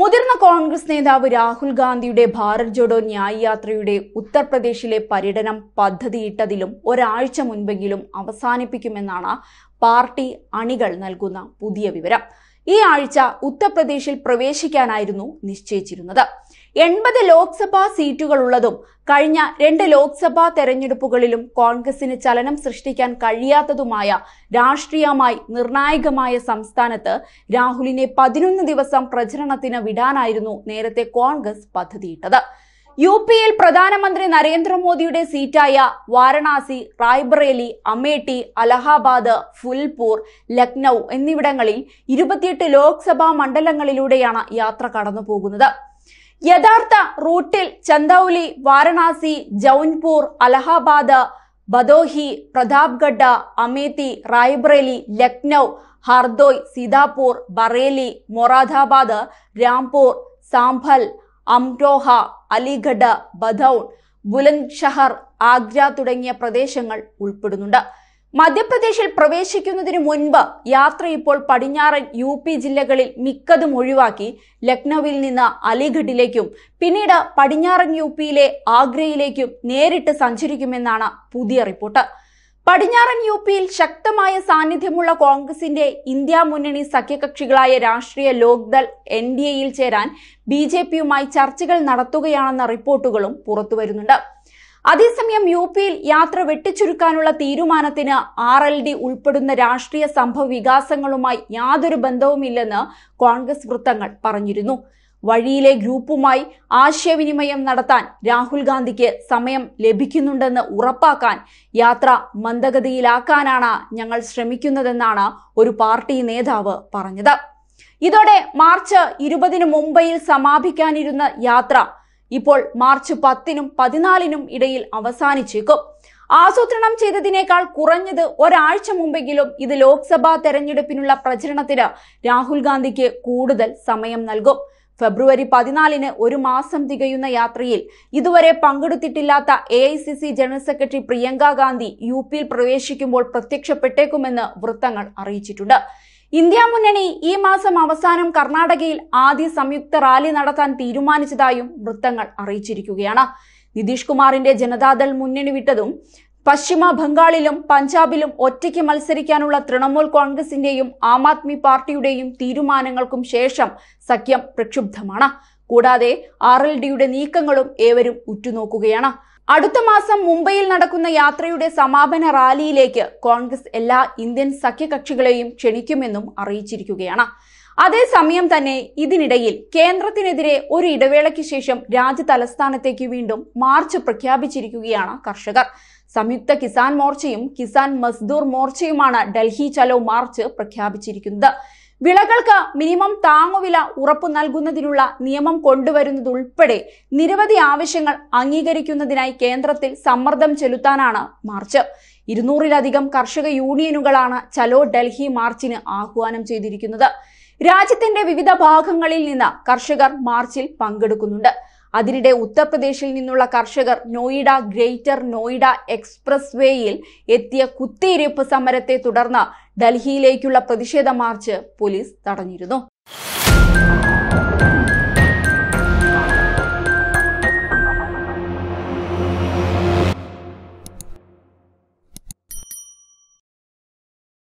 മുതിർന്ന കോൺഗ്രസ് നേതാവ് രാഹുൽ ഗാന്ധിയുടെ ഭാരത് ജോഡോ ന്യായ് യാത്രയുടെ ഉത്തർപ്രദേശിലെ പര്യടനം പദ്ധതിയിട്ടതിലും ഒരാഴ്ച മുൻപെങ്കിലും അവസാനിപ്പിക്കുമെന്നാണ് പാർട്ടി അണികൾ നൽകുന്ന പുതിയ വിവരം ഈ ആഴ്ച ഉത്തർപ്രദേശിൽ പ്രവേശിക്കാനായിരുന്നു നിശ്ചയിച്ചിരുന്നത് എൺപത് ലോക്സഭാ സീറ്റുകളുള്ളതും കഴിഞ്ഞ രണ്ട് ലോക്സഭാ തെരഞ്ഞെടുപ്പുകളിലും കോൺഗ്രസിന് ചലനം സൃഷ്ടിക്കാൻ കഴിയാത്തതുമായ രാഷ്ട്രീയമായി നിർണായകമായ സംസ്ഥാനത്ത് രാഹുലിനെ പതിനൊന്ന് ദിവസം പ്രചരണത്തിന് വിടാനായിരുന്നു നേരത്തെ കോൺഗ്രസ് പദ്ധതിയിട്ടത് യു പിയിൽ പ്രധാനമന്ത്രി നരേന്ദ്രമോദിയുടെ സീറ്റായ വാരണാസി റായ്ബറേലി അമേഠി അലഹാബാദ് ഫുൽപൂർ ലക്നൗ എന്നിവിടങ്ങളിൽ ഇരുപത്തിയെട്ട് ലോക്സഭാ മണ്ഡലങ്ങളിലൂടെയാണ് യാത്ര കടന്നുപോകുന്നത് യഥാർത്ഥ റൂട്ടിൽ ചന്ദൌലി വാരണാസി ജൌൻപൂർ അലഹാബാദ് ബദോഹി പ്രതാപ്ഗഡ അമേത്തി റായ്ബ്രേലി ലക്നൗ ഹർദോയ് സീതാപൂർ ബറേലി മൊറാദാബാദ് രാംപൂർ സാംഭൽ അംരോഹ അലിഗഡ് ബദൌൺ ബുലന്ദ് ഷഹർ ആഗ്ര തുടങ്ങിയ പ്രദേശങ്ങൾ ഉൾപ്പെടുന്നുണ്ട് മധ്യപ്രദേശിൽ പ്രവേശിക്കുന്നതിന് മുൻപ് യാത്ര ഇപ്പോൾ പടിഞ്ഞാറൻ യു പി ജില്ലകളിൽ മിക്കതും ഒഴിവാക്കി ലക്നൌവിൽ നിന്ന് അലിഗഡിലേക്കും പിന്നീട് പടിഞ്ഞാറൻ യു പിയിലെ ആഗ്രയിലേക്കും നേരിട്ട് സഞ്ചരിക്കുമെന്നാണ് പുതിയ റിപ്പോർട്ട് പടിഞ്ഞാറൻ യു പിയിൽ ശക്തമായ സാന്നിധ്യമുള്ള കോൺഗ്രസിന്റെ ഇന്ത്യ മുന്നണി സഖ്യകക്ഷികളായ രാഷ്ട്രീയ ലോക്ദൾ എൻ ഡി എയിൽ ചേരാൻ ബി ജെ പിയുമായി ചർച്ചകൾ നടത്തുകയാണെന്ന റിപ്പോർട്ടുകളും പുറത്തുവരുന്നുണ്ട് അതേസമയം യു പിയിൽ യാത്ര വെട്ടിച്ചുരുക്കാനുള്ള തീരുമാനത്തിന് ആർ എൽ ഡി ഉൾപ്പെടുന്ന രാഷ്ട്രീയ സംഭവ വികാസങ്ങളുമായി യാതൊരു ബന്ധവുമില്ലെന്ന് കോൺഗ്രസ് വൃത്തങ്ങൾ പറഞ്ഞിരുന്നു വഴിയിലെ ഗ്രൂപ്പുമായി ആശയവിനിമയം നടത്താൻ രാഹുൽ ഗാന്ധിക്ക് സമയം ലഭിക്കുന്നുണ്ടെന്ന് ഉറപ്പാക്കാൻ യാത്ര മന്ദഗതിയിലാക്കാനാണ് ഞങ്ങൾ ശ്രമിക്കുന്നതെന്നാണ് ഒരു പാർട്ടി നേതാവ് പറഞ്ഞത് ഇതോടെ മാർച്ച് ഇരുപതിന് മുംബൈയിൽ സമാപിക്കാനിരുന്ന യാത്ര ഇപ്പോൾ മാർച്ച് പത്തിനും പതിനാലിനും ഇടയിൽ അവസാനിച്ചേക്കും ആസൂത്രണം ചെയ്തതിനേക്കാൾ കുറഞ്ഞത് ഒരാഴ്ച മുമ്പെങ്കിലും ഇത് ലോക്സഭാ തെരഞ്ഞെടുപ്പിനുള്ള പ്രചരണത്തിന് രാഹുൽ ഗാന്ധിക്ക് കൂടുതൽ സമയം നൽകും ഫെബ്രുവരി പതിനാലിന് ഒരു മാസം തികയുന്ന യാത്രയിൽ ഇതുവരെ പങ്കെടുത്തിട്ടില്ലാത്ത A general secretary Priyanka Gandhi U പിയിൽ പ്രവേശിക്കുമ്പോൾ പ്രത്യക്ഷപ്പെട്ടേക്കുമെന്ന് വൃത്തങ്ങൾ അറിയിച്ചിട്ടുണ്ട് ഇന്ത്യ മുന്നണി ഈ മാസം അവസാനം കർണാടകയിൽ ആദ്യ സംയുക്ത റാലി നടത്താൻ തീരുമാനിച്ചതായും വൃത്തങ്ങൾ അറിയിച്ചിരിക്കുകയാണ് നിതീഷ് കുമാറിന്റെ ജനതാദൾ മുന്നണി വിട്ടതും പശ്ചിമ ബംഗാളിലും പഞ്ചാബിലും ഒറ്റയ്ക്ക് മത്സരിക്കാനുള്ള തൃണമൂൽ കോൺഗ്രസിന്റെയും ആം ആദ്മി പാർട്ടിയുടെയും തീരുമാനങ്ങൾക്കും ശേഷം സഖ്യം പ്രക്ഷുബ്ധമാണ് കൂടാതെ ആർ എൽ ഡിയുടെ നീക്കങ്ങളും ഏവരും ഉറ്റുനോക്കുകയാണ് അടുത്ത മാസം മുംബൈയിൽ നടക്കുന്ന യാത്രയുടെ സമാപന റാലിയിലേക്ക് കോൺഗ്രസ് എല്ലാ ഇന്ത്യൻ സഖ്യകക്ഷികളെയും ക്ഷണിക്കുമെന്നും അറിയിച്ചിരിക്കുകയാണ് അതേസമയം തന്നെ ഇതിനിടയിൽ കേന്ദ്രത്തിനെതിരെ ഒരു ഇടവേളയ്ക്ക് ശേഷം രാജ്യ തലസ്ഥാനത്തേക്ക് വീണ്ടും മാർച്ച് പ്രഖ്യാപിച്ചിരിക്കുകയാണ് കർഷകർ സംയുക്ത കിസാൻ മോർച്ചയും കിസാൻ മസ്ദൂർ മോർച്ചയുമാണ് ഡൽഹി ചലോ മാർച്ച് പ്രഖ്യാപിച്ചിരിക്കുന്നത് വിളകൾക്ക് മിനിമം താങ്ങുവില ഉറപ്പു നൽകുന്നതിനുള്ള നിയമം കൊണ്ടുവരുന്നതുൾപ്പെടെ നിരവധി ആവശ്യങ്ങൾ അംഗീകരിക്കുന്നതിനായി കേന്ദ്രത്തിൽ സമ്മർദ്ദം ചെലുത്താനാണ് മാർച്ച് ഇരുന്നൂറിലധികം കർഷക യൂണിയനുകളാണ് ചലോ ഡൽഹി മാർച്ചിന് ആഹ്വാനം ചെയ്തിരിക്കുന്നത് രാജ്യത്തിന്റെ വിവിധ ഭാഗങ്ങളിൽ നിന്ന് കർഷകർ മാർച്ചിൽ പങ്കെടുക്കുന്നുണ്ട് അതിനിടെ ഉത്തർപ്രദേശിൽ നിന്നുള്ള കർഷകർ നോയിഡ ഗ്രേറ്റർ നോയിഡ എക്സ്പ്രസ് വേയിൽ എത്തിയ കുത്തിയിരിപ്പ് സമരത്തെ തുടർന്ന് ഡൽഹിയിലേക്കുള്ള പ്രതിഷേധ മാർച്ച് പോലീസ് തടഞ്ഞിരുന്നു